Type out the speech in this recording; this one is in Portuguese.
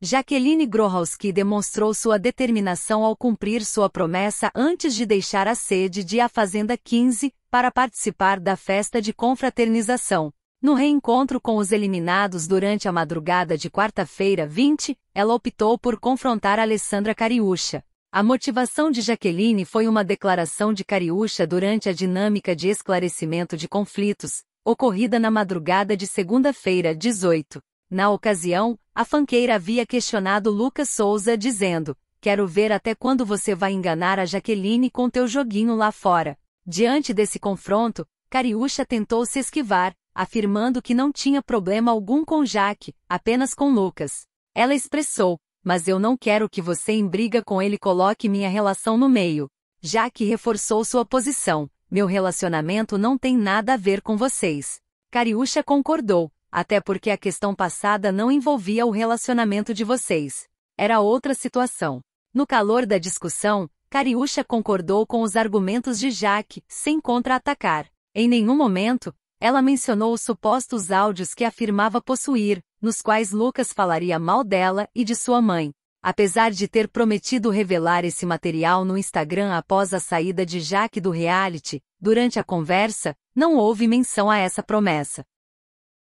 Jaqueline Grohalski demonstrou sua determinação ao cumprir sua promessa antes de deixar a sede de A Fazenda 15 para participar da festa de confraternização. No reencontro com os eliminados durante a madrugada de quarta-feira 20, ela optou por confrontar Alessandra Cariúcha. A motivação de Jaqueline foi uma declaração de Cariúcha durante a dinâmica de esclarecimento de conflitos, ocorrida na madrugada de segunda-feira 18. Na ocasião, a fanqueira havia questionado Lucas Souza dizendo: Quero ver até quando você vai enganar a Jaqueline com teu joguinho lá fora. Diante desse confronto, Cariúcha tentou se esquivar, afirmando que não tinha problema algum com Jaque, apenas com Lucas. Ela expressou: Mas eu não quero que você em briga com ele coloque minha relação no meio. Jaque reforçou sua posição: Meu relacionamento não tem nada a ver com vocês. Cariúcha concordou, até porque a questão passada não envolvia o relacionamento de vocês. Era outra situação. No calor da discussão, Cariúcha concordou com os argumentos de Jaque, sem contra-atacar. Em nenhum momento, ela mencionou os supostos áudios que afirmava possuir, nos quais Lucas falaria mal dela e de sua mãe. Apesar de ter prometido revelar esse material no Instagram após a saída de Jaque do reality, durante a conversa, não houve menção a essa promessa.